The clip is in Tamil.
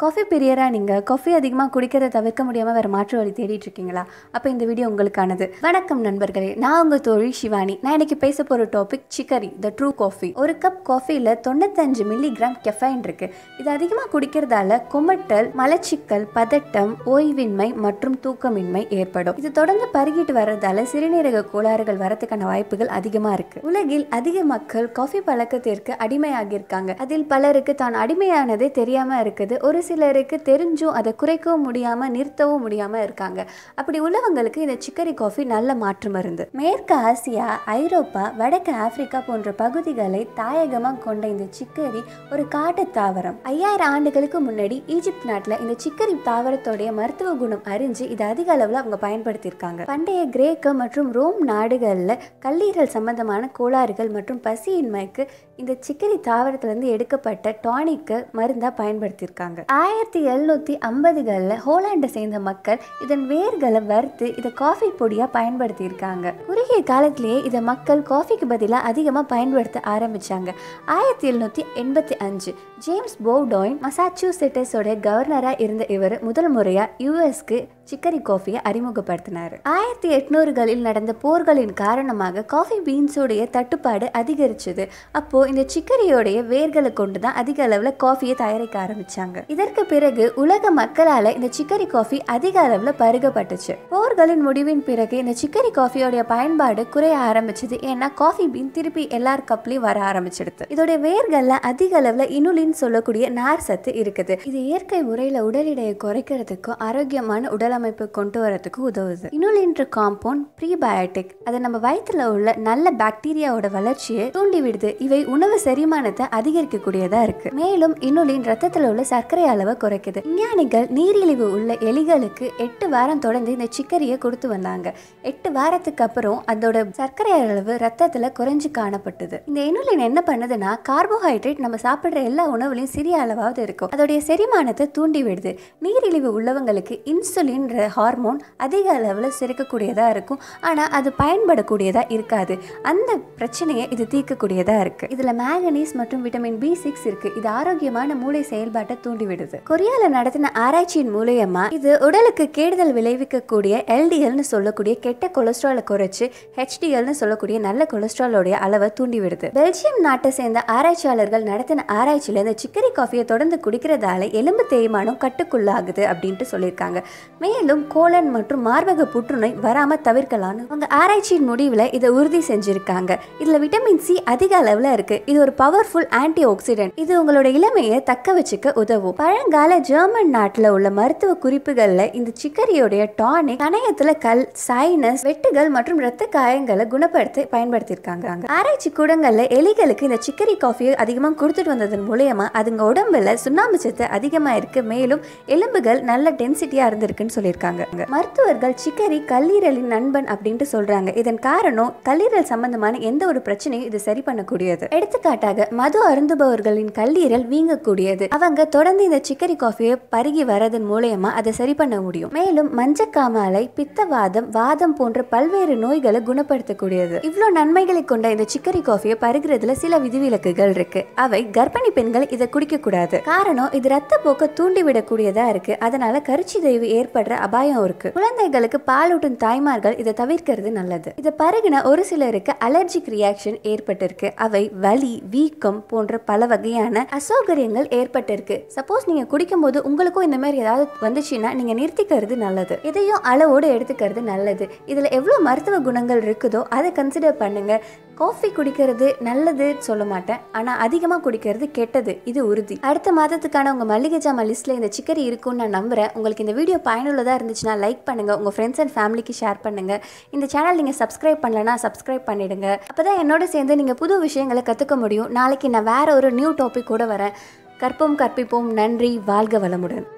காஃபி பிரியராக நீங்கள் காஃபி அதிகமாக குடிக்கிறத தவிர்க்க முடியாமல் வேறு மாற்று வழி தேடிட்டு இருக்கீங்களா அப்போ இந்த வீடியோ உங்களுக்கானது வணக்கம் நண்பர்களே நான் உங்கள் தோழி சிவானி நான் இன்னைக்கு பேச போகிற topic chicory the true coffee ஒரு கப் காஃபியில் தொண்ணூத்தஞ்சு மில்லிகிராம் கெஃபைன் இருக்குது இது அதிகமாக குடிக்கிறதால குமட்டல் மலச்சிக்கல் பதட்டம் ஓய்வின்மை மற்றும் தூக்கமின்மை ஏற்படும் இது தொடர்ந்து பருகிட்டு வர்றதால சிறுநீரக கோளாறுகள் வரத்துக்கான வாய்ப்புகள் அதிகமாக இருக்கு உலகில் அதிக மக்கள் காஃபி பழக்கத்திற்கு அடிமையாகியிருக்காங்க அதில் பலருக்கு தான் அடிமையானதே தெரியாமல் இருக்குது ஒரு சிலருக்கு தெரிஞ்சும் அதை குறைக்கவும் முடியாமல் நிறுத்தவும் முடியாமல் இருக்காங்க அப்படி உள்ளவங்களுக்கு இந்த சிக்கரி காஃபி நல்ல மாற்று மருந்து மேற்கு ஆசியா ஐரோப்பா வடக்கு ஆப்பிரிக்கா போன்ற பகுதிகளை தாயகமாக கொண்ட இந்த சிக்கரி ஒரு காட்டு தாவரம் ஐயாயிரம் ஆண்டுகளுக்கு முன்னாடி ஈஜிப்ட் நாட்டில் இந்த சிக்கரி தாவரத்தோடைய மருத்துவ குணம் அறிஞ்சு இதை அதிக அளவில் அவங்க பயன்படுத்தியிருக்காங்க பண்டைய கிரேக்க மற்றும் ரோம் நாடுகளில் கல்லீரல் சம்பந்தமான கோளாறுகள் மற்றும் பசியின்மைக்கு இந்த சிக்கரி தாவரத்திலிருந்து எடுக்கப்பட்ட டானிக்கு மருந்தாக பயன்படுத்தியிருக்காங்க ஆயிரத்தி எழுநூற்றி ஐம்பதுகளில் ஹோலாண்டை சேர்ந்த மக்கள் இதன் வேர்களை வறுத்து இதை காஃபி பொடியாக பயன்படுத்தியிருக்காங்க குறுகிய காலத்திலேயே இதை மக்கள் காஃபிக்கு பதிலாக அதிகமாக பயன்படுத்த ஆரம்பித்தாங்க ஆயிரத்தி எழுநூற்றி எண்பத்தி அஞ்சு ஜேம்ஸ் போவ்டோயின் மசாச்சூசெட்டஸோட கவர்னராக இருந்த இவர் முதல் முறையாக யூஎஸ்க்கு சிக்கரி காஃபியை அறிமுகப்படுத்தினார் ஆயிரத்தி எட்நூறுகளில் நடந்த போர்களின் காரணமாக காஃபி பீன்ஸோடைய தட்டுப்பாடு அதிகரிச்சது அப்போது இந்த சிக்கரியோடைய வேர்களை கொண்டு தான் அதிக அளவில் காஃபியை தயாரிக்க ஆரம்பித்தாங்க இதன் இதற்கு பிறகு உலக மக்களால இந்த சிக்கரி காஃபி அதிக அளவில் பருகப்பட்டுச்சு போர்களின் முடிவின் பிறகு இந்த சிக்கரி காஃபியோடைய பயன்பாடு குறைய ஆரம்பிச்சது ஏன்னா காஃபி பீன் திருப்பி எல்லார் கப்லையும் வர ஆரம்பிச்சிடுது இதோட வேர்கள்ல அதிக அளவுல இனுலின் சொல்லக்கூடிய நார் சத்து இருக்குது இது இயற்கை முறையில் உடல் எடையை குறைக்கிறதுக்கும் ஆரோக்கியமான உடல் அமைப்பு கொண்டு வரதுக்கும் உதவுது இனுலின்ற காம்பவுண்ட் ப்ரீபயோட்டிக் அது நம்ம வயிற்றுல உள்ள நல்ல பாக்டீரியாவோட வளர்ச்சியை தூண்டிவிடுது இவை உணவு செரிமானத்தை அதிகரிக்கக்கூடியதா இருக்கு மேலும் இனுலின் ரத்தத்தில் உள்ள சர்க்கரை அளவை குறைக்குது விஞ்ஞானிகள் நீரிழிவு உள்ள எலிகளுக்கு எட்டு வாரம் தொடர்ந்து இந்த சிக்கரியை கொடுத்து வந்தாங்க எட்டு வாரத்துக்கு அப்புறம் அதோட சர்க்கரை அளவு ரத்தத்துல குறைஞ்சு காணப்பட்டது இந்த இனுலின் என்ன பண்ணுதுன்னா கார்போஹைட்ரேட் நம்ம சாப்பிடுற எல்லா உணவுலையும் சிறிய அளவாவது இருக்கும் அதோடைய செரிமானத்தை தூண்டி விடுது நீரிழிவு உள்ளவங்களுக்கு இன்சுலின் ஹார்மோன் அதிக அளவில் சிரிக்கக்கூடியதாக இருக்கும் ஆனால் அது பயன்படக்கூடியதா இருக்காது அந்த பிரச்சனையை இது தீர்க்கக்கூடியதா இருக்கு இதுல மேங்கனீஸ் மற்றும் விட்டமின் பி சிக்ஸ் இருக்கு இது ஆரோக்கியமான மூளை செயல்பாட்டை தூண்டிவிடுது வருது கொரியால நடத்தின ஆராய்ச்சியின் மூலயமா இது உடலுக்கு கேடுதல் விளைவிக்கக்கூடிய எல்டிஎல்னு சொல்லக்கூடிய கெட்ட கொலஸ்ட்ரால குறைச்சு ஹெச்டிஎல்னு சொல்லக்கூடிய நல்ல கொலஸ்ட்ராலோடைய அளவை தூண்டிவிடுது பெல்ஜியம் நாட்டை சேர்ந்த ஆராய்ச்சியாளர்கள் நடத்தின ஆராய்ச்சியில இந்த சிக்கரி காஃபியை தொடர்ந்து குடிக்கிறதால எலும்பு தேய்மானம் கட்டுக்குள்ளாகுது அப்படின்ட்டு சொல்லியிருக்காங்க மேலும் கோலன் மற்றும் மார்பக புற்றுநோய் வராம தவிர்க்கலாம்னு அவங்க ஆராய்ச்சியின் முடிவில் இதை உறுதி செஞ்சிருக்காங்க இதுல விட்டமின் சி அதிக அளவில் இருக்கு இது ஒரு பவர்ஃபுல் ஆன்டி ஆக்சிடென்ட் இது உங்களோட இளமையை தக்க வச்சுக்க உதவும் பழங்கால ஜெர்மன் நாட்டில் உள்ள மருத்துவ குறிப்புகளில் இந்த சிக்கரியோடைய டானிக் கணையத்தில் கல் சைனஸ் வெட்டுகள் மற்றும் ரத்த காயங்களை குணப்படுத்த பயன்படுத்தியிருக்காங்க ஆராய்ச்சி கூடங்களில் எலிகளுக்கு இந்த சிக்கரி காஃபியை அதிகமாக கொடுத்துட்டு வந்ததன் மூலயமா அதுங்க உடம்புல சுண்ணாம்பு சத்து அதிகமாக இருக்கு மேலும் எலும்புகள் நல்ல டென்சிட்டியாக இருந்திருக்குன்னு சொல்லியிருக்காங்க மருத்துவர்கள் சிக்கரி கல்லீரலின் நண்பன் அப்படின்ட்டு சொல்றாங்க இதன் காரணம் கல்லீரல் சம்பந்தமான எந்த ஒரு பிரச்சனையும் இது சரி பண்ணக்கூடியது எடுத்துக்காட்டாக மது அருந்துபவர்களின் கல்லீரல் வீங்கக்கூடியது அவங்க தொடர்ந்து இந்த சிக்கரி காஃபியை பருகி வரதன் மூலயமா அதை சரி பண்ண முடியும் மேலும் மஞ்சக்காமாலை பித்தவாதம் வாதம் போன்ற பல்வேறு நோய்களை குணப்படுத்தக்கூடியது இவ்வளவு நன்மைகளை கொண்ட இந்த சிக்கரி காஃபியை பருகிறதுல சில விதிவிலக்குகள் இருக்கு அவை கர்ப்பிணி பெண்கள் இதை குடிக்க கூடாது காரணம் இது ரத்த போக்க தூண்டிவிடக்கூடியதா இருக்கு அதனால கருச்சி தெய்வு ஏற்படுற அபாயம் இருக்கு குழந்தைகளுக்கு பாலூட்டும் தாய்மார்கள் இதை தவிர்க்கிறது நல்லது இதை பருகின ஒரு சிலருக்கு அலர்ஜிக் ரியாக்ஷன் ஏற்பட்டிருக்கு அவை வலி வீக்கம் போன்ற பல வகையான அசௌகரியங்கள் ஏற்பட்டிருக்கு சப்போஸ் நீங்கள் குடிக்கும்போது உங்களுக்கும் இந்த மாதிரி ஏதாவது வந்துச்சுன்னா நீங்கள் நிறுத்திக்கிறது நல்லது இதையும் அளவோடு எடுத்துக்கிறது நல்லது இதில் எவ்வளோ மருத்துவ குணங்கள் இருக்குதோ அதை கன்சிடர் பண்ணுங்கள் காஃபி குடிக்கிறது நல்லதுன்னு சொல்ல மாட்டேன் ஆனால் அதிகமாக குடிக்கிறது கெட்டது இது உறுதி அடுத்த மாதத்துக்கான உங்கள் மல்லிகை ஜாமா லிஸ்ட்டில் இந்த சிக்கரி இருக்கும்னு நான் நம்புகிறேன் உங்களுக்கு இந்த வீடியோ பயனுள்ளதாக இருந்துச்சுன்னா லைக் பண்ணுங்கள் உங்கள் ஃப்ரெண்ட்ஸ் அண்ட் ஃபேமிலிக்கு ஷேர் பண்ணுங்கள் இந்த சேனல் நீங்கள் சப்ஸ்கிரைப் பண்ணலன்னா சப்ஸ்கிரைப் பண்ணிடுங்க அப்போ தான் என்னோட சேர்ந்து நீங்கள் புது விஷயங்களை கற்றுக்க முடியும் நாளைக்கு நான் வேறு ஒரு நியூ டாபிக் கூட வரேன் கற்போம் கற்பிப்போம் நன்றி வாழ்க வளமுடன்